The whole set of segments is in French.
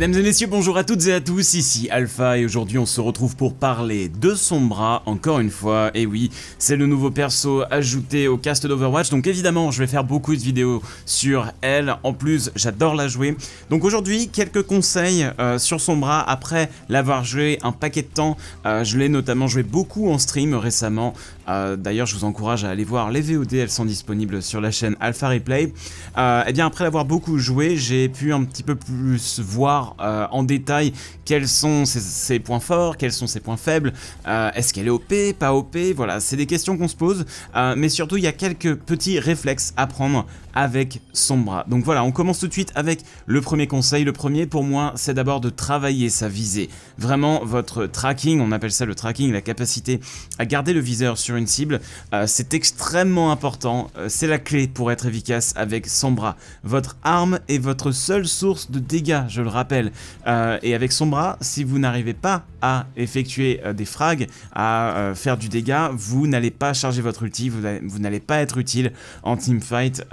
Mesdames et messieurs, bonjour à toutes et à tous, ici Alpha et aujourd'hui on se retrouve pour parler de Sombra, encore une fois, et oui, c'est le nouveau perso ajouté au cast d'Overwatch, donc évidemment je vais faire beaucoup de vidéos sur elle, en plus j'adore la jouer. Donc aujourd'hui, quelques conseils sur euh, sur Sombra après l'avoir joué un paquet de temps, euh, je l'ai notamment joué beaucoup en stream récemment, euh, d'ailleurs, je vous encourage à aller voir les VOD, elles sont disponibles sur la chaîne Alpha Replay. et euh, eh bien, après l'avoir beaucoup joué, j'ai pu un petit peu plus voir euh, en détail quels sont ses, ses, points forts, quels sont ses points faibles, est-ce qu'elle est OP, pas OP, voilà, c'est des questions qu'on se pose, mais surtout, il y a quelques petits réflexes à prendre avec son bras. Donc voilà, on commence tout de suite avec le premier conseil. Le premier, pour moi, c'est d'abord de travailler sa visée. Vraiment, votre tracking, on appelle ça le tracking, la capacité à garder le viseur sur une cible. Euh, c'est extrêmement important, euh, c'est la clé pour être efficace avec son bras Votre arme est votre seule source de dégâts, je le rappelle. Euh, et avec son bras si vous n'arrivez pas à effectuer des frags, à faire du dégât, vous n'allez pas charger votre ulti, vous n'allez pas être utile en team fight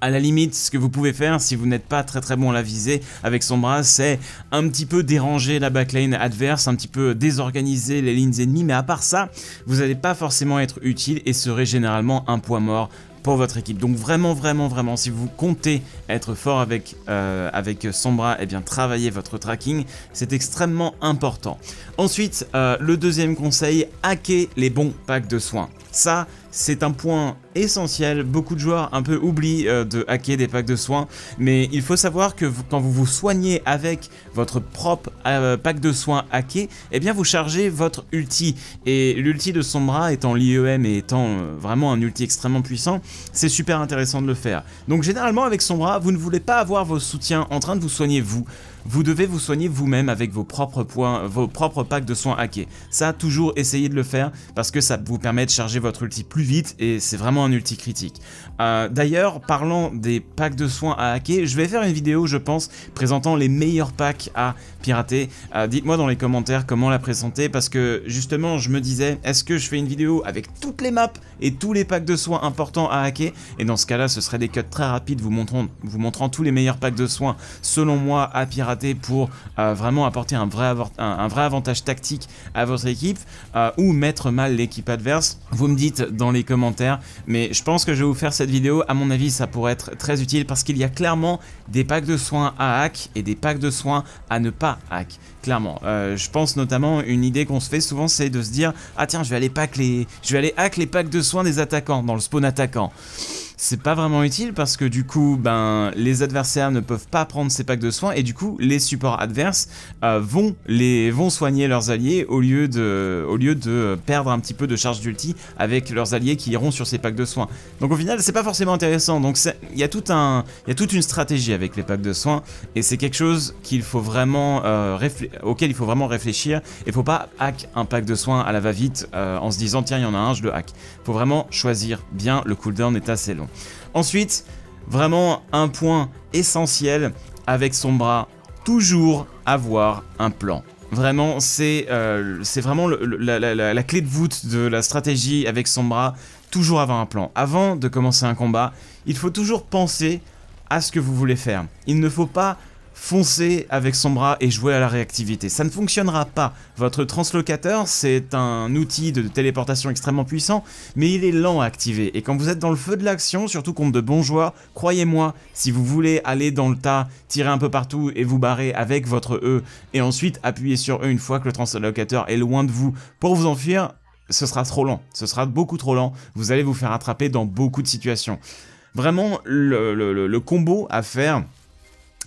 à la limite, ce que vous pouvez faire si vous n'êtes pas très très bon à la visée avec son bras, c'est un petit peu déranger la backlane adverse, un petit peu désorganiser les lignes ennemies, mais à part ça, vous n'allez pas forcément être utile et serez généralement un poids mort pour votre équipe. Donc vraiment, vraiment, vraiment, si vous comptez être fort avec, euh, Sombra, et eh bien travaillez votre tracking, c'est extrêmement important. Ensuite, euh, le deuxième conseil, hacker les bons packs de soins. Ça, c'est un point essentiel. Beaucoup de joueurs un peu oublient euh, de hacker des packs de soins, mais il faut savoir que quand vous vous soignez avec votre propre euh, pack de soins hacké, eh bien vous chargez votre ulti. Et l'ulti de Sombra étant l'IEM et étant euh, vraiment un ulti extrêmement puissant, c'est super intéressant de le faire. Donc généralement avec Sombra, vous ne voulez pas avoir vos soutiens en train de vous soigner vous. Vous devez vous soigner vous-même avec vos propres points, vos propres packs de soins hackés. Ça, toujours essayez de le faire parce que ça vous permet de charger votre ulti plus vite et c'est vraiment un ulti critique. Euh, d'ailleurs, parlant des packs de soins à hacker, je vais faire une vidéo, je pense, présentant les meilleurs packs à pirater. Euh, dites-moi dans les commentaires comment la présenter parce que justement, je me disais, est-ce que je fais une vidéo avec toutes les maps et tous les packs de soins importants à hacker Et dans ce cas-là, ce serait des cuts très rapides vous montrant tous les meilleurs packs de soins selon moi à pirater pour euh, vraiment apporter un vrai, vrai, avantage tactique à votre équipe euh, ou mettre mal l'équipe adverse. Vous me dites dans les commentaires, mais je pense que je vais vous faire cette vidéo. À mon avis, ça pourrait être très utile parce qu'il y a clairement des packs de soins à hack et des packs de soins à ne pas hack. Clairement, euh, je pense notamment une idée qu'on se fait souvent, c'est de se dire ah tiens, je vais aller les, je vais aller hack les packs de soins des attaquants dans le spawn attaquant c'est pas vraiment utile parce que du coup, ben, les adversaires ne peuvent pas prendre ces packs de soins et du coup, les supports adverses euh, vont, les, vont soigner leurs alliés au lieu, de, au lieu de perdre un petit peu de charge d'ulti avec leurs alliés qui iront sur ces packs de soins. Donc au final, c'est pas forcément intéressant. Donc il y, a y a toute une stratégie avec les packs de soins et c'est quelque chose qu'il faut vraiment, euh, auquel il faut vraiment réfléchir et faut pas hack un pack de soins à la va-vite euh, en se disant tiens, il y en a un, je le hack. Il Faut vraiment choisir bien, le cooldown est assez long. Ensuite, vraiment un point essentiel avec son bras, toujours avoir un plan. Vraiment, c'est euh, vraiment la, clé de voûte de la stratégie avec son bras, toujours avoir un plan. Avant de commencer un combat, il faut toujours penser à ce que vous voulez faire. Il ne faut pas foncer avec son bras et jouer à la réactivité. Ça ne fonctionnera pas. Votre translocateur, c'est un outil de téléportation extrêmement puissant, mais il est lent à activer. Et quand vous êtes dans le feu de l'action, surtout contre de bons joueurs, croyez-moi, si vous voulez aller dans le tas, tirer un peu partout et vous barrer avec votre E, et ensuite appuyer sur E une fois que le translocateur est loin de vous pour vous enfuir, ce sera trop lent. Ce sera beaucoup trop lent. Vous allez vous faire attraper dans beaucoup de situations. Vraiment, le combo à faire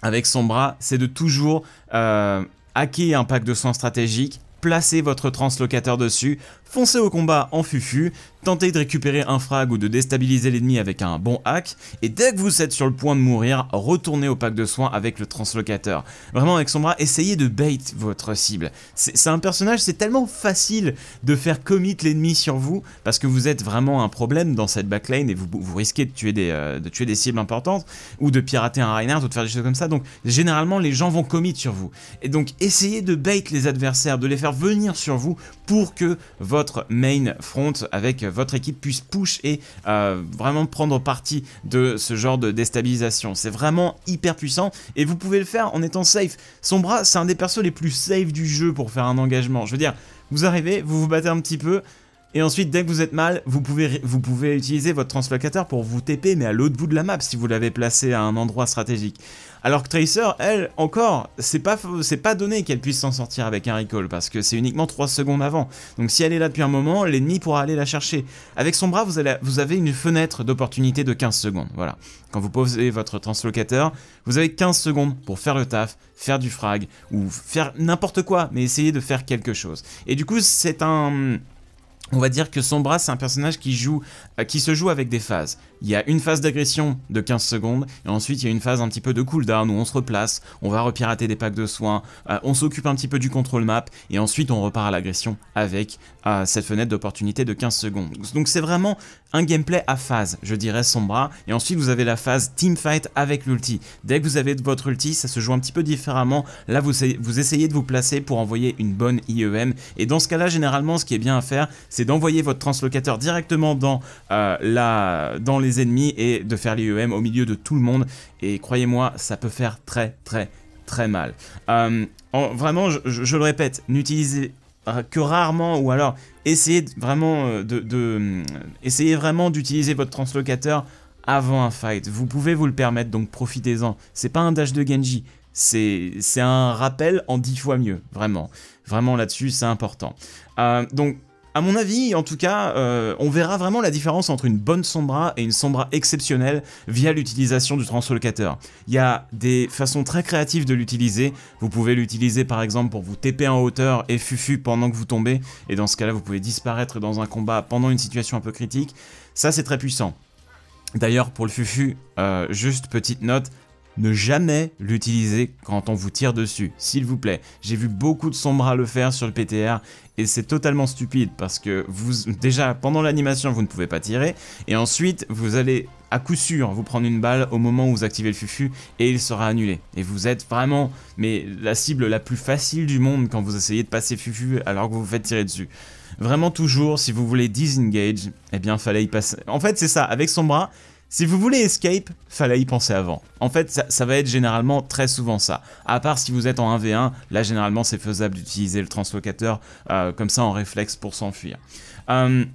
avec son bras, c'est de toujours euh, hacker un pack de soins stratégiques, placez votre translocateur dessus, foncez au combat en fufu, tentez de récupérer un frag ou de déstabiliser l'ennemi avec un bon hack, et dès que vous êtes sur le point de mourir, retournez au pack de soins avec le translocateur. Vraiment avec son bras, essayez de bait votre cible. C'est un personnage, c'est tellement facile de faire commit l'ennemi sur vous, parce que vous êtes vraiment un problème dans cette backlane et vous, risquez de tuer, des, euh, de tuer des cibles importantes, ou de pirater un Reinhardt ou de faire des choses comme ça, donc généralement les gens vont commit sur vous. Et donc essayez de bait les adversaires, de les faire venir sur vous pour que votre main front avec votre équipe puisse push et euh, vraiment prendre parti de ce genre de déstabilisation. C'est vraiment hyper puissant et vous pouvez le faire en étant safe. son bras c'est un des persos les plus safe du jeu pour faire un engagement. Je veux dire, vous arrivez, vous vous battez un petit peu, et ensuite, dès que vous êtes mal, vous pouvez, vous pouvez utiliser votre translocateur pour vous TP, mais à l'autre bout de la map si vous l'avez placé à un endroit stratégique. Alors que Tracer, elle, encore, c'est pas, donné qu'elle puisse s'en sortir avec un recall, parce que c'est uniquement 3 secondes avant. Donc si elle est là depuis un moment, l'ennemi pourra aller la chercher. Avec son bras, vous, avez une fenêtre d'opportunité de 15 secondes, voilà. Quand vous posez votre translocateur, vous avez 15 secondes pour faire le taf, faire du frag, ou faire n'importe quoi, mais essayer de faire quelque chose. Et du coup, c'est un on va dire que Sombra, c'est un personnage qui, joue, euh, qui se joue avec des phases. Il y a une phase d'agression de 15 secondes, et ensuite il y a une phase un petit peu de cooldown où on se replace, on va repirater des packs de soins, euh, on s'occupe un petit peu du contrôle map, et ensuite on repart à l'agression avec euh, cette fenêtre d'opportunité de 15 secondes. Donc c'est vraiment un gameplay à phase, je dirais Sombra, et ensuite vous avez la phase fight avec l'ulti. Dès que vous avez votre ulti, ça se joue un petit peu différemment, là vous, vous essayez de vous placer pour envoyer une bonne IEM, et dans ce cas-là, généralement, ce qui est bien à faire, c'est c'est d'envoyer votre translocateur directement dans, euh, la, dans les ennemis et de faire l'IEM au milieu de tout le monde. Et croyez-moi, ça peut faire très très très mal. Euh, vraiment, je, le répète, n'utilisez que rarement ou alors essayez vraiment euh, de, vraiment d'utiliser votre translocateur avant un fight. Vous pouvez vous le permettre, donc profitez-en. C'est pas un dash de Genji, c'est un rappel en 10 fois mieux, vraiment. Vraiment là-dessus, c'est important. donc à mon avis, en tout cas, euh, on verra vraiment la différence entre une bonne Sombra et une Sombra exceptionnelle via l'utilisation du translocateur. Il y a des façons très créatives de l'utiliser. Vous pouvez l'utiliser par exemple pour vous TP en hauteur et fufu pendant que vous tombez, et dans ce cas-là, vous pouvez disparaître dans un combat pendant une situation un peu critique. Ça, c'est très puissant. D'ailleurs, pour le fufu, euh, juste petite note, ne jamais l'utiliser quand on vous tire dessus, s'il vous plaît. J'ai vu beaucoup de bras le faire sur le PTR et c'est totalement stupide parce que vous déjà pendant l'animation vous ne pouvez pas tirer et ensuite vous allez à coup sûr vous prendre une balle au moment où vous activez le fufu et il sera annulé et vous êtes vraiment mais la cible la plus facile du monde quand vous essayez de passer fufu alors que vous vous faites tirer dessus. Vraiment toujours si vous voulez disengage, eh bien fallait y passer. En fait, c'est ça avec son bras si vous voulez escape, fallait y penser avant. En fait, ça, va être généralement très souvent ça. À part si vous êtes en 1v1, là généralement c'est faisable d'utiliser le translocateur euh, comme ça en réflexe pour s'enfuir. Euh,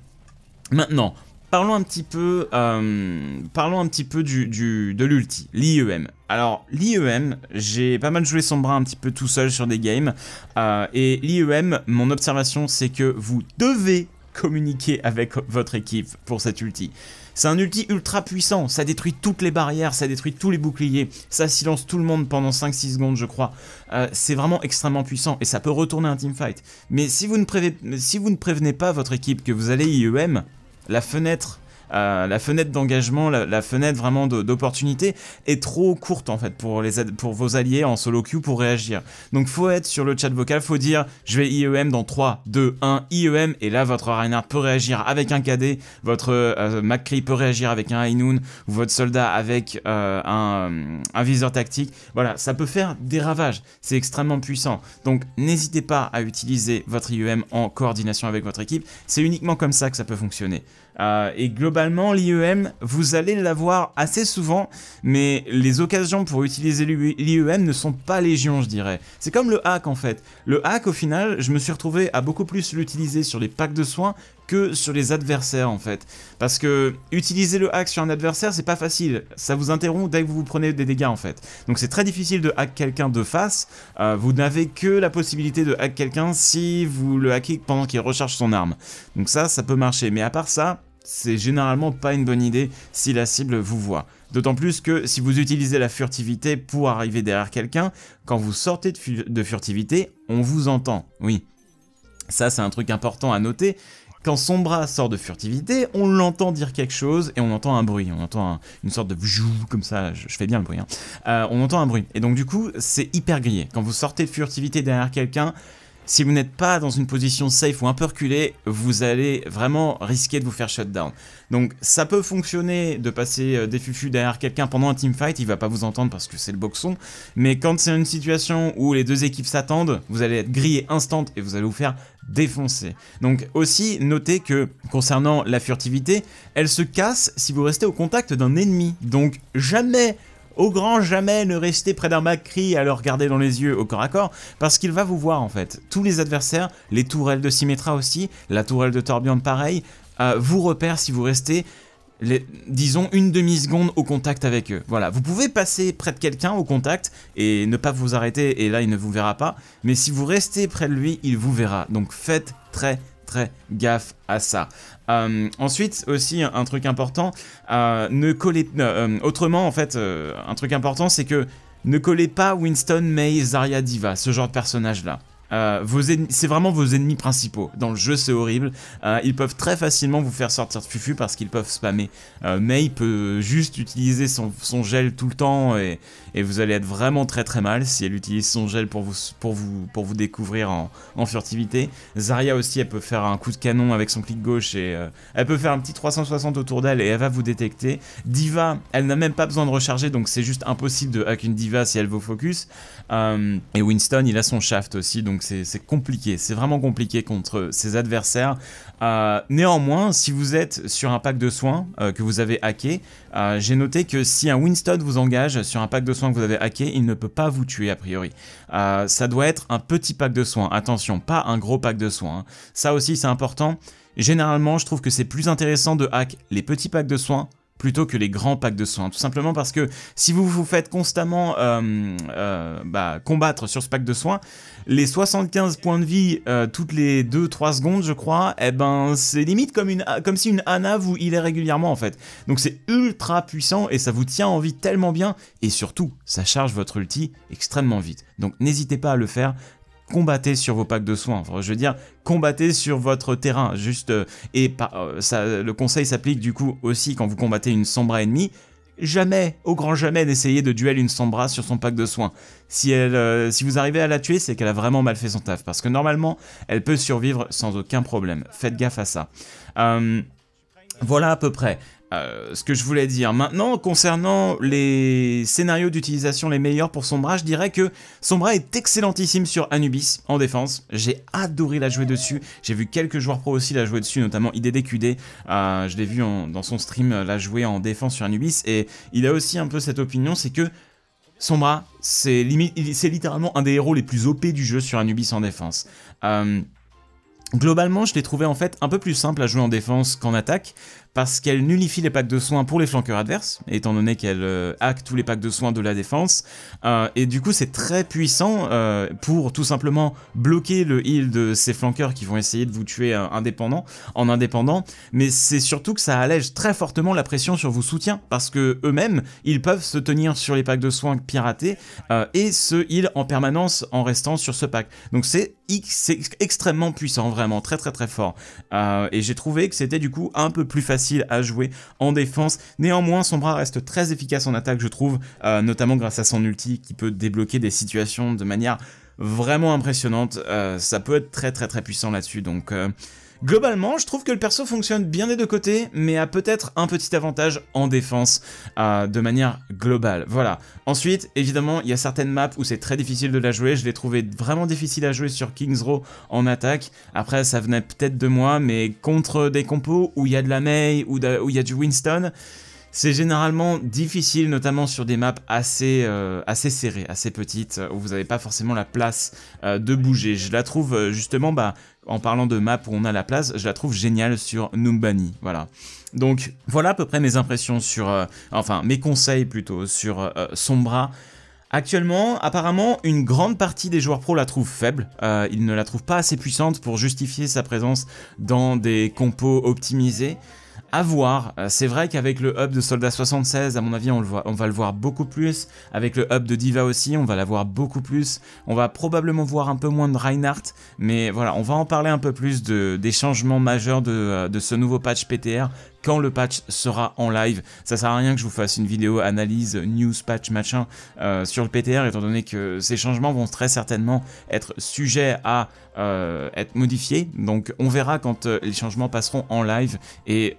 maintenant, parlons un petit peu, euh, parlons un petit peu du, du de l'ulti, l'IEM. Alors l'IEM, j'ai pas mal joué son bras un petit peu tout seul sur des games, et l'IEM, mon observation c'est que vous devez communiquer avec votre équipe pour cet ulti. C'est un ulti ultra puissant, ça détruit toutes les barrières, ça détruit tous les boucliers, ça silence tout le monde pendant 5-6 secondes je crois. Euh, c'est vraiment extrêmement puissant et ça peut retourner un teamfight. Mais si vous, ne si vous ne prévenez pas votre équipe que vous allez IEM, la fenêtre la fenêtre d'engagement, la, fenêtre vraiment d'opportunité est trop courte en fait pour, les, pour vos alliés en solo queue pour réagir. Donc faut être sur le chat vocal, faut dire je vais IEM dans 3, 2, 1, IEM et là votre Reinhardt peut réagir avec un KD, votre Macri euh, McCree peut réagir avec un Ainun ou votre soldat avec euh, un, euh, un viseur tactique. Voilà, ça peut faire des ravages, c'est extrêmement puissant. Donc n'hésitez pas à utiliser votre IEM en coordination avec votre équipe, c'est uniquement comme ça que ça peut fonctionner. Euh, et globalement, l'IEM, vous allez l'avoir assez souvent, mais les occasions pour utiliser l'IEM ne sont pas légion, je dirais. C'est comme le hack en fait. Le hack, au final, je me suis retrouvé à beaucoup plus l'utiliser sur les packs de soins que sur les adversaires en fait. Parce que utiliser le hack sur un adversaire c'est pas facile, ça vous interrompt dès que vous vous prenez des dégâts en fait. Donc c'est très difficile de hack quelqu'un de face, euh, vous n'avez que la possibilité de hack quelqu'un si vous le hackez pendant qu'il recharge son arme. Donc ça, ça peut marcher, mais à part ça, c'est généralement pas une bonne idée si la cible vous voit. D'autant plus que si vous utilisez la furtivité pour arriver derrière quelqu'un, quand vous sortez de furtivité, on vous entend, oui. Ça c'est un truc important à noter, quand son bras sort de furtivité, on l'entend dire quelque chose et on entend un bruit. On entend une sorte de vjou comme ça. Je, fais bien le bruit. Hein. Euh, on entend un bruit. Et donc du coup, c'est hyper grillé. Quand vous sortez de furtivité derrière quelqu'un, si vous n'êtes pas dans une position safe ou un peu reculée, vous allez vraiment risquer de vous faire shutdown. Donc ça peut fonctionner de passer euh, des fufus derrière quelqu'un pendant un teamfight, il va pas vous entendre parce que c'est le boxon, mais quand c'est une situation où les deux équipes s'attendent, vous allez être grillé instant et vous allez vous faire défoncer. Donc aussi, notez que concernant la furtivité, elle se casse si vous restez au contact d'un ennemi. Donc jamais au grand jamais ne restez près d'un Macri à le regarder dans les yeux au corps à corps, parce qu'il va vous voir en fait. Tous les adversaires, les tourelles de Symmetra aussi, la tourelle de Torbjorn pareil, euh, vous repère si vous restez disons une demi-seconde au contact avec eux. Voilà, vous pouvez passer près de quelqu'un au contact et ne pas vous arrêter et là il ne vous verra pas, mais si vous restez près de lui, il vous verra. Donc faites très gaffe à ça. Euh, ensuite, aussi un, truc important, euh, ne collez... Euh, autrement, en fait, un truc important, c'est que ne collez pas Winston, May, Zarya Diva, ce genre de personnage-là. Euh, c'est vraiment vos ennemis principaux. Dans le jeu, c'est horrible. Euh, ils peuvent très facilement vous faire sortir de fufu parce qu'ils peuvent spammer. Euh, mais il peut juste utiliser son, gel tout le temps et, vous allez être vraiment très très mal si elle utilise son gel pour vous, pour vous, pour vous découvrir en, furtivité. zaria aussi, elle peut faire un coup de canon avec son clic gauche et elle peut faire un petit 360 autour d'elle et elle va vous détecter. Diva, elle n'a même pas besoin de recharger donc c'est juste impossible de hack une diva si elle vous focus. et Winston, il a son shaft aussi donc c'est compliqué, c'est vraiment compliqué contre ses adversaires. Euh, néanmoins, si vous êtes sur un pack de soins euh, que vous avez hacké, euh, j'ai noté que si un Winston vous engage sur un pack de soins que vous avez hacké, il ne peut pas vous tuer a priori. ça doit être un petit pack de soins, attention, pas un gros pack de soins. Hein. Ça aussi c'est important. Généralement, je trouve que c'est plus intéressant de hack les petits packs de soins plutôt que les grands packs de soins. Tout simplement parce que si vous vous faites constamment euh, euh, bah, combattre sur ce pack de soins, les 75 points de vie euh, toutes les 2-3 secondes, je crois, eh ben, c'est limite comme, une, comme si une Ana vous healait régulièrement en fait. Donc c'est ultra puissant et ça vous tient en vie tellement bien et surtout, ça charge votre ulti extrêmement vite. Donc n'hésitez pas à le faire, combattez sur vos packs de soins. Je veux dire, combattez sur votre terrain. Juste euh, et euh, ça, le conseil s'applique du coup aussi quand vous combattez une sombra ennemie. Jamais, au grand jamais, n'essayez de duel une sombra sur son pack de soins. Si, elle, euh, si vous arrivez à la tuer, c'est qu'elle a vraiment mal fait son taf, parce que normalement, elle peut survivre sans aucun problème. Faites gaffe à ça. voilà à peu près. Euh, ce que je voulais dire. Maintenant, concernant les scénarios d'utilisation les meilleurs pour Sombra, je dirais que Sombra est excellentissime sur Anubis en défense. J'ai adoré la jouer dessus. J'ai vu quelques joueurs pro aussi la jouer dessus, notamment IDDQD. Euh, je l'ai vu dans son stream euh, la jouer en défense sur Anubis. Et il a aussi un peu cette opinion, c'est que Sombra, c'est littéralement un des héros les plus OP du jeu sur Anubis en défense. Globalement, je l'ai trouvé en fait un peu plus simple à jouer en défense qu'en attaque, parce qu'elle nullifie les packs de soins pour les flanqueurs adverses, étant donné qu'elle euh, hack tous les packs de soins de la défense, euh, et du coup c'est très puissant euh, pour tout simplement bloquer le heal de ces flanqueurs qui vont essayer de vous tuer indépendant, en indépendant, mais c'est surtout que ça allège très fortement la pression sur vos soutiens, parce que eux-mêmes, ils peuvent se tenir sur les packs de soins piratés, et se heal en permanence en restant sur ce pack. Donc c'est extrêmement puissant, vraiment, très très très fort. et j'ai trouvé que c'était du coup un peu plus facile à jouer en défense. Néanmoins, son bras reste très efficace en attaque, je trouve, euh, notamment grâce à son ulti qui peut débloquer des situations de manière vraiment impressionnante. Euh, ça peut être très très très puissant là-dessus, donc... Euh, Globalement, je trouve que le perso fonctionne bien des deux côtés, mais a peut-être un petit avantage en défense euh, de manière globale. Voilà. Ensuite, évidemment, il y a certaines maps où c'est très difficile de la jouer. Je l'ai trouvé vraiment difficile à jouer sur Kings Row en attaque. Après, ça venait peut-être de moi, mais contre des compos où il y a de la May, où il y a du Winston, c'est généralement difficile, notamment sur des maps assez, euh, assez serrées, assez petites, où vous n'avez pas forcément la place euh, de bouger. Je la trouve euh, justement, bah, en parlant de map où on a la place, je la trouve géniale sur Numbani, voilà. Donc voilà à peu près mes impressions sur, enfin mes conseils plutôt sur Sombra. Actuellement, apparemment, une grande partie des joueurs pro la trouve faible. ils ne la trouvent pas assez puissante pour justifier sa présence dans des compos optimisés à voir. Euh, c'est vrai qu'avec le hub de Soldat 76, à mon avis, on, va le voir beaucoup plus. Avec le hub de Diva aussi, on va l'avoir beaucoup plus. On va probablement voir un peu moins de Reinhardt, mais voilà, on va en parler un peu plus de, des changements majeurs de, euh, de ce nouveau patch PTR quand le patch sera en live. Ça sert à rien que je vous fasse une vidéo analyse, news, patch, machin euh, sur le PTR, étant donné que ces changements vont très certainement être sujets à euh, être modifiés. Donc on verra quand euh, les changements passeront en live et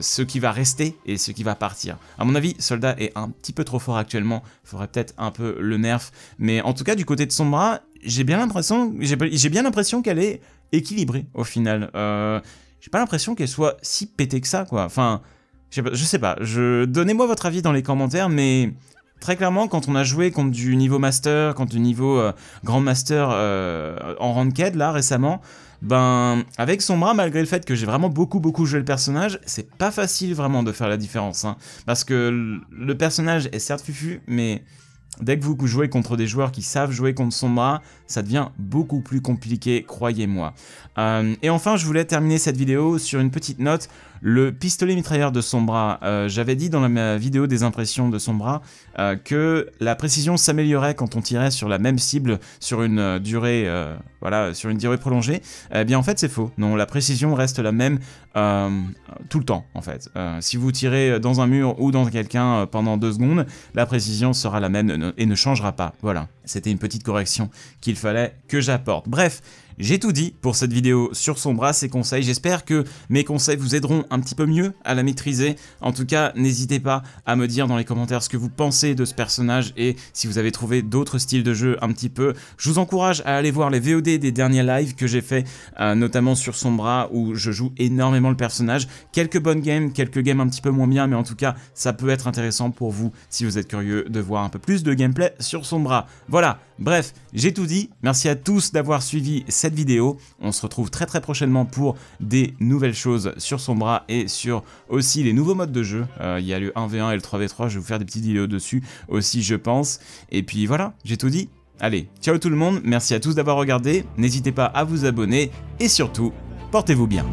ce qui va rester et ce qui va partir. À mon avis, Soldat est un petit peu trop fort actuellement. Il faudrait peut-être un peu le nerf. Mais en tout cas, du côté de Sombra, j'ai bien l'impression, j'ai bien l'impression qu'elle est équilibrée au final j'ai pas l'impression qu'elle soit si pétée que ça, quoi. Enfin, je sais pas, je... donnez-moi votre avis dans les commentaires, mais très clairement, quand on a joué contre du niveau master, contre du niveau euh, grand master euh, en ranked, là, récemment, ben, avec son bras, malgré le fait que j'ai vraiment beaucoup, beaucoup joué le personnage, c'est pas facile vraiment de faire la différence, hein. parce que le personnage est certes fufu, mais Dès que vous jouez contre des joueurs qui savent jouer contre Sombra, ça devient beaucoup plus compliqué, croyez-moi. Euh, et enfin, je voulais terminer cette vidéo sur une petite note. Le pistolet mitrailleur de Sombra, bras. Euh, j'avais dit dans la vidéo des impressions de Sombra bras euh, que la précision s'améliorait quand on tirait sur la même cible sur une durée, voilà, sur une durée prolongée. Eh bien, en fait, c'est faux. Non, la précision reste la même euh, tout le temps en fait. Euh, si vous tirez dans un mur ou dans quelqu'un euh, pendant deux secondes, la précision sera la même et ne changera pas. Voilà c'était une petite correction qu'il fallait que j'apporte. Bref, j'ai tout dit pour cette vidéo sur Son bras ses conseils. J'espère que mes conseils vous aideront un petit peu mieux à la maîtriser. En tout cas, n'hésitez pas à me dire dans les commentaires ce que vous pensez de ce personnage et si vous avez trouvé d'autres styles de jeu un petit peu. Je vous encourage à aller voir les VOD des derniers lives que j'ai fait, euh, notamment sur Son bras où je joue énormément le personnage. Quelques bonnes games, quelques games un petit peu moins bien, mais en tout cas, ça peut être intéressant pour vous si vous êtes curieux de voir un peu plus de gameplay sur Sombra. Voilà voilà, bref, j'ai tout dit. Merci à tous d'avoir suivi cette vidéo. On se retrouve très très prochainement pour des nouvelles choses sur son bras et sur aussi les nouveaux modes de jeu. Euh, il y a le 1v1 et le 3v3, je vais vous faire des petites vidéos dessus aussi je pense. Et puis voilà, j'ai tout dit. Allez, ciao tout le monde, merci à tous d'avoir regardé, n'hésitez pas à vous abonner et surtout, portez-vous bien.